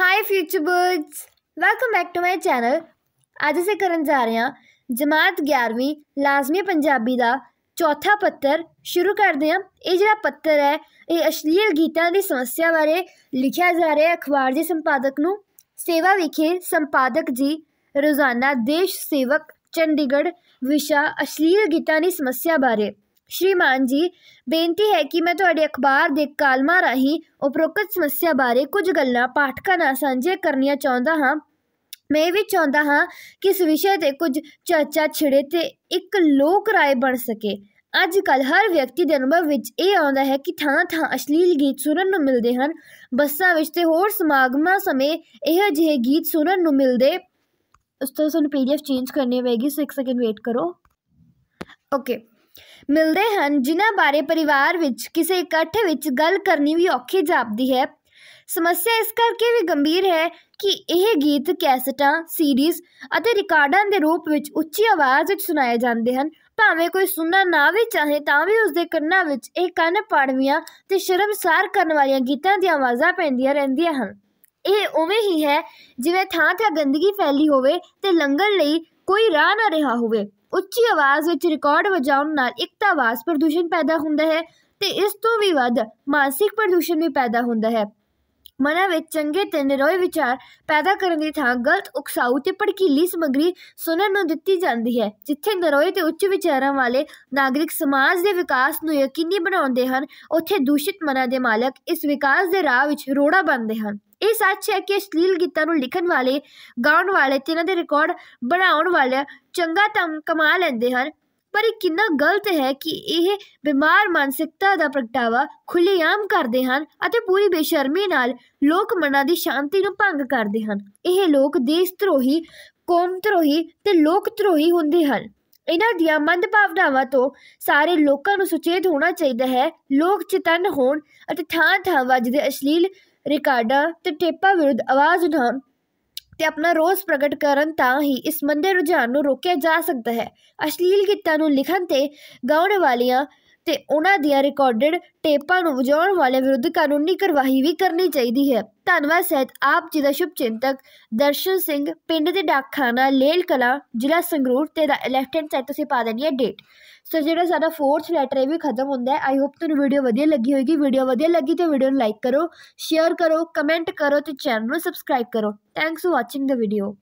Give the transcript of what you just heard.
high future birds welcome back to my channel ਅੱਜ ਅਸੀਂ ਕਰਨ ਜਾ ਰਹੇ ਹਾਂ ਜਮਾਤ 11ਵੀਂ ਲਾਜ਼ਮੀ ਪੰਜਾਬੀ ਦਾ ਚੌਥਾ ਪੱਤਰ ਸ਼ੁਰੂ ਕਰਦੇ ਹਾਂ ਇਹ ਜਿਹੜਾ ਪੱਤਰ ਹੈ ਇਹ ਅਸ਼ਲੀਲ ਗੀਤਾਂ ਦੀ ਸਮੱਸਿਆ ਬਾਰੇ ਲਿਖਿਆ ਜਾ ਰਿਹਾ ਹੈ ਅਖਬਾਰ ਦੇ ਸੰਪਾਦਕ ਨੂੰ ਸੇਵਾ ਵਿਖੇ ਸੰਪਾਦਕ ਜੀ ਰੋਜ਼ਾਨਾ ਦੇਸ਼ ਸੇਵਕ ਚੰਡੀਗੜ੍ਹ ਵਿਸ਼ਾ ਅਸ਼ਲੀਲ ਗੀਤਾਂ ਦੀ ਸਮੱਸਿਆ ਬਾਰੇ ਸ਼੍ਰੀਮਾਨ ਜੀ ਬੇਨਤੀ ਹੈ ਕਿ ਮੈਂ ਤੁਹਾਡੇ ਅਖਬਾਰ ਦੇ ਕਾਲਮਾਂ ਰਾਹੀਂ ਉਪਰੋਕਤ ਸਮੱਸਿਆ ਬਾਰੇ ਕੁਝ ਗੱਲਾਂ ਪਾਠਕਾਂ ਨਾਲ ਸਾਂਝੇ ਕਰਨੀਆਂ ਚਾਹੁੰਦਾ ਹਾਂ ਮੈਂ ਵੀ ਚਾਹੁੰਦਾ ਹਾਂ ਕਿ ਇਸ ਵਿਸ਼ੇ ਤੇ ਕੁਝ ਚਰਚਾ ਛਿੜੇ ਤੇ ਇੱਕ ਲੋਕ ਰਾਏ ਬਣ ਸਕੇ ਅੱਜ ਕੱਲ ਹਰ ਵਿਅਕਤੀ ਦੇ ਅਨੁਭਵ ਵਿੱਚ ਇਹ ਆਉਂਦਾ ਹੈ ਕਿ ਥਾਂ ਥਾਂ ਅਸ਼ਲੀਲ ਗੀਤ ਸੁਣਨ ਨੂੰ ਮਿਲਦੇ ਹਨ ਬੱਸਾਂ ਵਿੱਚ ਤੇ ਹੋਰ ਸਮਾਗਮਾਂ ਸਮੇਂ ਇਹੋ ਜਿਹੇ ਗੀਤ ਸੁਣਨ ਨੂੰ ਮਿਲਦੇ ਉਸ ਤੋਂ ਸਾਨੂੰ ਪੀਡੀਐਫ ਚੇਂਜ ਕਰਨੀ ਪਵੇਗੀ 6 ਸੈਕਿੰਡ ਵੇਟ ਕਰੋ ਓਕੇ ਮਿਲਦੇ ਹਨ ਜਿਨ੍ਹਾਂ ਬਾਰੇ ਪਰਿਵਾਰ ਵਿੱਚ ਕਿਸੇ ਇਕੱਠ ਵਿੱਚ ਗੱਲ ਕਰਨੀ ਵੀ ਔਖੀ ਜਾਪਦੀ ਹੈ ਸਮੱਸਿਆ ਇਸ ਕਰਕੇ ਵੀ ਗੰਭੀਰ ਹੈ ਕਿ ਇਹ ਗੀਤ ਕੈਸਟਾਂ ਸੀਰੀਜ਼ ਅਤੇ ਰਿਕਾਰਡਾਂ ਦੇ ਰੂਪ ਵਿੱਚ ਉੱਚੀ ਆਵਾਜ਼ ਵਿੱਚ ਸੁਣਾਏ ਜਾਂਦੇ ਹਨ ਭਾਵੇਂ ਕੋਈ ਸੁਣਨਾ ਨਾ ਵੀ ਚਾਹੇ ਤਾਂ ਵੀ ਉਸ ਦੇ ਕੰਨਾਂ ਵਿੱਚ ਇਹ ਕੰਨ ਪਾੜਵੀਆਂ ਤੇ ਸ਼ਰਮਸਾਰ ਕਰਨ ਵਾਲੀਆਂ ਗੀਤਾਂ ਦੀਆਂ ਆਵਾਜ਼ਾਂ ਪੈਂਦੀਆਂ ਰਹਿੰਦੀਆਂ ਹਨ ਇਹ ਉਵੇਂ ਹੀ ਹੈ ਜਿਵੇਂ ਥਾਂ-ਥਾਂ ਗੰਦਗੀ ਫੈਲੀ ਹੋਵੇ ਤੇ ਲੰਗਰ ਲਈ ਕੋਈ ਰਾਹ ਨਾ ਰਿਹਾ ਹੋਵੇ ਉੱਚੀ ਆਵਾਜ਼ ਵਿੱਚ ਰਿਕਾਰਡ ਵਜਾਉਣ ਨਾਲ ਇੱਕ ਤਾਂ ਆਵਾਜ਼ ਪ੍ਰਦੂਸ਼ਣ ਪੈਦਾ ਹੁੰਦਾ ਹੈ ਤੇ ਇਸ ਤੋਂ ਵੀ ਵੱਧ ਮਾਨਸਿਕ ਪ੍ਰਦੂਸ਼ਣ ਵੀ ਪੈਦਾ ਹੁੰਦਾ ਹੈ ਮਨਾਂ ਵਿੱਚ ਚੰਗੇ ਤੇ ਨਿਰੋਏ ਵਿਚਾਰ ਪੈਦਾ ਕਰਨ ਦੀ ਥਾਂ ਗਲਤ ਉਕਸਾਊ ਤੇ ਭੜਕੀਲੀ ਸਮਗਰੀ ਸੁਣਨ ਨੂੰ ਦਿੱਤੀ ਜਾਂਦੀ ਹੈ ਜਿੱਥੇ ਨਿਰੋਏ ਤੇ ਉੱਚ ਵਿਚਾਰਾਂ ਵਾਲੇ ਨਾਗਰਿਕ ਸਮਾਜ ਦੇ ਵਿਕਾਸ ਨੂੰ ਯਕੀਨੀ ਬਣਾਉਂਦੇ ਹਨ ਉੱਥੇ ਦੂਸ਼ਿਤ ਮਨਾਂ ਦੇ ਮਾਲਕ ਇਸ ਵਿਕਾਸ ਦੇ ਰਾਹ ਵਿੱਚ ਰੋੜਾ ਬਣਦੇ ਹਨ ਇਹ ਸੱਚ ਹੈ ਕਿ ਸ਼ਲੀਲ ਗੀਤਾਂ ਨੂੰ ਲਿਖਣ ਵਾਲੇ ਗਾਉਣ ਵਾਲੇ ਤੇ ਇਹਨਾਂ ਦੇ ਰਿਕਾਰਡ ਬਣਾਉਣ ਵਾਲੇ ਚੰਗਾ ਤਮ ਕਮਾ ਲੈਂਦੇ ਹਨ ਪਰ ਇਹ ਕਿੰਨਾ ਗਲਤ ਹੈ ਕਿ ਇਹ ਬਿਮਾਰ ਮਾਨਸਿਕਤਾ ਦਾ ਪ੍ਰਗਟਾਵਾ ਖੁੱਲੇਆਮ ਕਰਦੇ ਹਨ ਅਤੇ ਪੂਰੀ ਬੇਸ਼ਰਮੀ ਨਾਲ ਲੋਕ ਮਨਾਂ ਦੀ ਸ਼ਾਂਤੀ ਨੂੰ ਭੰਗ ਕਰਦੇ ਹਨ ਇਹ ਲੋਕ ਦੇਸ਼ ਧਰੋਹੀ ਕੌਮ ਧਰੋਹੀ ਤੇ ਲੋਕ ਧਰੋਹੀ ਹੁੰਦੇ ਹਨ ਇਹਨਾਂ ਦੀਆਂ ਮੰਦ ਭਾਵਨਾਵਾਂ ਤੋਂ ਸਾਰੇ ਲੋਕਾਂ ਨੂੰ ਸੁਚੇਤ ਹੋਣਾ ਚਾਹੀਦਾ ਹੈ ਲੋਕ ਚੇਤਨ ਹੋਣ ਅਤੇ ਥਾਂ ਥਾਂ ਵੱਜਦੇ ਅਸ਼ਲੀਲ ਰਿਕਾਰਡਾਂ ਤੇ ਟੇਪਾਂ ਵਿਰੁੱਧ ਆਵਾਜ਼ ਉਠਾਉਣ ਤੇ ਆਪਣਾ ਰੋਸ ਪ੍ਰਗਟ ਕਰਨ ਤਾਂ ਹੀ ਇਸ ਮੰਦੇ ਰੁਝਾਨ ਨੂੰ ਰੋਕਿਆ ਜਾ ਸਕਦਾ ਹੈ ਅਸ਼ਲੀਲ ਗੀਤਾਂ ਨੂੰ ਲਿਖਣ ਤੇ ਗਾਉਣ ਵਾਲੀਆਂ ਤੇ ਉਹਨਾਂ ਦੀਆਂ ਰਿਕਾਰਡਡ ਟੇਪਾਂ ਨੂੰ ਵਜਾਉਣ ਵਾਲੇ ਵਿਰੁੱਧ ਕਾਨੂੰਨੀ ਕਾਰਵਾਈ ਵੀ ਕਰਨੀ ਚਾਹੀਦੀ ਹੈ ਧੰਨਵਾਦ ਸਹਿਤ ਆਪ ਜੀ ਦਾ ਸ਼ੁਭ ਚਿੰਤਕ ਦਰਸ਼ਨ ਸਿੰਘ ਪਿੰਡ ਦੇ ਡਾਕਖਾਨਾ ਲੇਲ ਕਲਾ ਜ਼ਿਲ੍ਹਾ ਸੰਗਰੂਰ ਤੇ ਦਾ ਲੈਫਟ ਹੈਂਡ ਸਾਈਡ ਤੁਸੀਂ ਪਾ ਦੇਣੀ ਹੈ ਡੇਟ ਸੋ ਜਿਹੜਾ ਸਾਡਾ ਫੋਰਥ ਲੈਟਰ ਇਹ ਵੀ ਖਤਮ ਹੁੰਦਾ ਹੈ ਆਈ ਹੋਪ ਤੁਹਾਨੂੰ ਵੀਡੀਓ ਵਧੀਆ ਲੱਗੀ ਹੋਵੇਗੀ ਵੀਡੀਓ ਵਧੀਆ ਲੱਗੀ ਤੇ ਵੀਡੀਓ ਨੂੰ ਲਾਈਕ ਕਰੋ ਸ਼ੇਅਰ ਕਰੋ ਕਮੈਂਟ ਕਰੋ ਤੇ ਚੈਨਲ ਨੂੰ ਸਬਸਕ੍ਰਾਈਬ ਕਰੋ thanks for watching the video